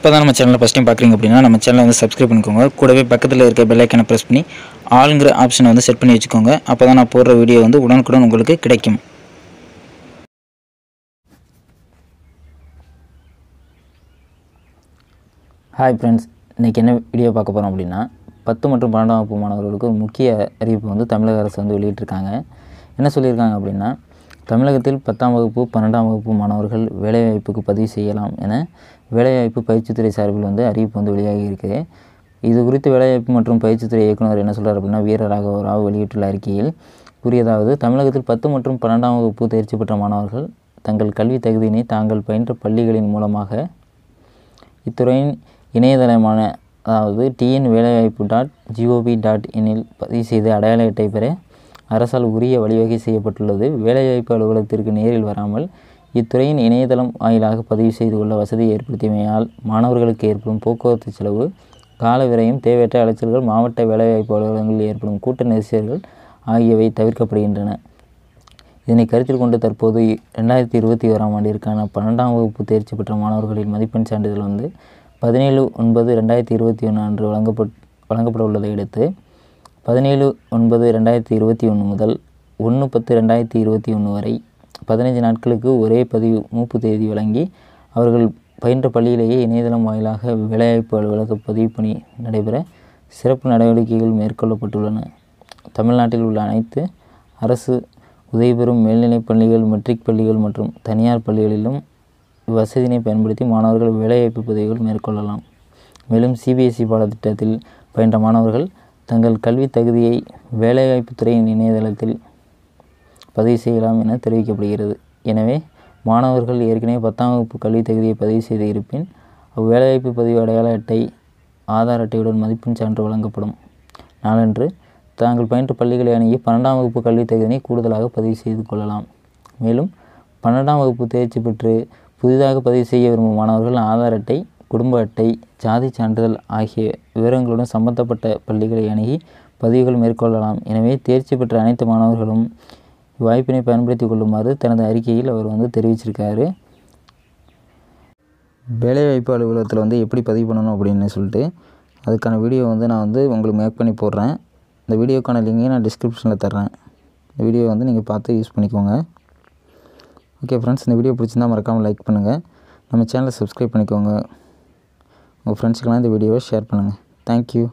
இப்போ தான் நம்ம சேனலில் ஃபஸ்ட் டைம் பார்க்குறீங்க அப்படின்னா நம்ம சேனலை வந்து சப்ஸ்கிரைப் பண்ணிக்கோங்க கூடவே பக்கத்தில் இருக்க பெல்லைக்கனை ப்ரெஸ் பண்ணி ஆளுங்கிற ஆப்ஷனை வந்து செட் பண்ணி வச்சுக்கோங்க அப்போ தான் நான் போடுற வீடியோ வந்து உடனுக்குடன் உங்களுக்கு கிடைக்கும் ஹாய் ஃப்ரெண்ட்ஸ் இன்றைக்கி என்ன வீடியோ பார்க்க போகிறோம் அப்படின்னா பத்து மற்றும் பன்னெண்டாம் வகுப்பு மாணவர்களுக்கு முக்கிய அறிவிப்பு வந்து தமிழக அரசு வந்து வெளியிட்டிருக்காங்க என்ன சொல்லியிருக்காங்க அப்படின்னா தமிழகத்தில் பத்தாம் வகுப்பு பன்னெண்டாம் வகுப்பு மாணவர்கள் வேலைவாய்ப்புக்கு பதிவு செய்யலாம் என வேலைவாய்ப்பு பயிற்சித்துறை சார்பில் வந்து அறிவிப்பு வந்து வெளியாகி இருக்குது இது குறித்து வேலைவாய்ப்பு மற்றும் பயிற்சித்துறை இயக்குநர் என்ன சொல்கிறார் அப்படின்னா வீரராக ராவ் வெளியிட்டுள்ள அறிக்கையில் கூறியதாவது தமிழகத்தில் பத்து மற்றும் பன்னெண்டாம் வகுப்பு தேர்ச்சி பெற்ற மாணவர்கள் தங்கள் கல்வி தகுதியினை தாங்கள் பயின்ற பள்ளிகளின் மூலமாக இத்துறையின் இணையதளமான அதாவது டிஎன் வேலைவாய்ப்பு டாட் ஜிஓபி டாட் இனில் பதிவு செய்து அடையாள அட்டை பெற அரசால் உரிய வழிவகை செய்யப்பட்டுள்ளது வேலைவாய்ப்பு அலுவலகத்திற்கு நேரில் வராமல் இத்துறையின் இணையதளம் வாயிலாக பதிவு செய்து கொள்ள வசதி ஏற்படுத்தியமையால் மாணவர்களுக்கு ஏற்படும் போக்குவரத்து செலவு கால விரையும் தேவையற்ற அலைச்சல்கள் மாவட்ட வேலைவாய்ப்பு அலுவலகங்களில் ஏற்படும் கூட்ட நெரிசல்கள் ஆகியவை தவிர்க்கப்படுகின்றன இதனை கருத்தில் கொண்டு தற்போது ரெண்டாயிரத்தி இருபத்தி ஓராம் ஆண்டிற்கான பன்னெண்டாம் வகுப்பு தேர்ச்சி பெற்ற மாணவர்களின் மதிப்பெண் சான்றிதழ் வந்து பதினேழு ஒன்பது ரெண்டாயிரத்தி இருபத்தி ஒன்று அன்று வழங்கப்பட் வழங்கப்பட உள்ளதை அடுத்து பதினேழு ஒன்பது ரெண்டாயிரத்தி இருபத்தி ஒன்று முதல் ஒன்று பத்து ரெண்டாயிரத்தி இருபத்தி ஒன்று வரை பதினைஞ்சு நாட்களுக்கு ஒரே பதிவு மூப்பு தேதி வழங்கி அவர்கள் பயின்ற பள்ளியிலேயே இணையதளம் வாயிலாக வேலைவாய்ப்பு அலுவலக பதிவு பணி நடைபெற சிறப்பு நடவடிக்கைகள் மேற்கொள்ளப்பட்டுள்ளன தமிழ்நாட்டில் உள்ள அனைத்து அரசு உதவி பெறும் மேல்நிலைப் பள்ளிகள் மெட்ரிக் பள்ளிகள் மற்றும் தனியார் பள்ளிகளிலும் இவ்வசதியினை பயன்படுத்தி மாணவர்கள் வேலைவாய்ப்பு பதவிகள் மேற்கொள்ளலாம் மேலும் சிபிஎஸ்இ e பாடத்திட்டத்தில் பயின்ற மாணவர்கள் தங்கள் கல்வி தகுதியை வேலைவாய்ப்பு துறையின் இணையதளத்தில் பதிவு செய்யலாம் என தெரிவிக்கப்படுகிறது எனவே மாணவர்கள் ஏற்கனவே பத்தாம் வகுப்பு கல்வி தகுதியை பதிவு செய்து இருப்பின் அவ்வேலைவாய்ப்பு பதிவு அடையாள அட்டை ஆதார் அட்டையுடன் மதிப்பெண் சான்று வழங்கப்படும் நாளன்று தாங்கள் பயின்ற பள்ளிகளை அணுகி பன்னெண்டாம் வகுப்பு கல்வி தகுதியை கூடுதலாக பதிவு செய்து கொள்ளலாம் மேலும் பன்னெண்டாம் வகுப்பு தேர்ச்சி பெற்று புதிதாக பதிவு செய்ய விரும்பும் மாணவர்கள் ஆதார் அட்டை குடும்ப அட்டை ஜாதி சான்றிதழ் ஆகிய விவரங்களுடன் சம்பந்தப்பட்ட பள்ளிகளை அணுகி பதிவுகள் மேற்கொள்ளலாம் எனவே தேர்ச்சி பெற்ற அனைத்து மாணவர்களும் வாய்ப்பினை பயன்படுத்தி கொள்ளுமாறு தனது அறிக்கையில் அவர் வந்து தெரிவிச்சிருக்காரு வேலைவாய்ப்பு அலுவலகத்தில் வந்து எப்படி பதிவு பண்ணணும் அப்படின்னு சொல்லிட்டு அதுக்கான வீடியோ வந்து நான் வந்து உங்களுக்கு மேக் பண்ணி போடுறேன் இந்த வீடியோக்கான லிங்கை நான் டிஸ்கிரிப்ஷனில் தர்றேன் இந்த வீடியோ வந்து நீங்கள் பார்த்து யூஸ் பண்ணிக்கோங்க ஓகே ஃப்ரெண்ட்ஸ் இந்த வீடியோ பிடிச்சிருந்தால் மறக்காமல் லைக் பண்ணுங்கள் நம்ம சேனலை சப்ஸ்கிரைப் பண்ணிக்கோங்க உங்கள் ஃப்ரெண்ட்ஸுக்கெல்லாம் இந்த வீடியோவை ஷேர் பண்ணுங்கள் தேங்க்யூ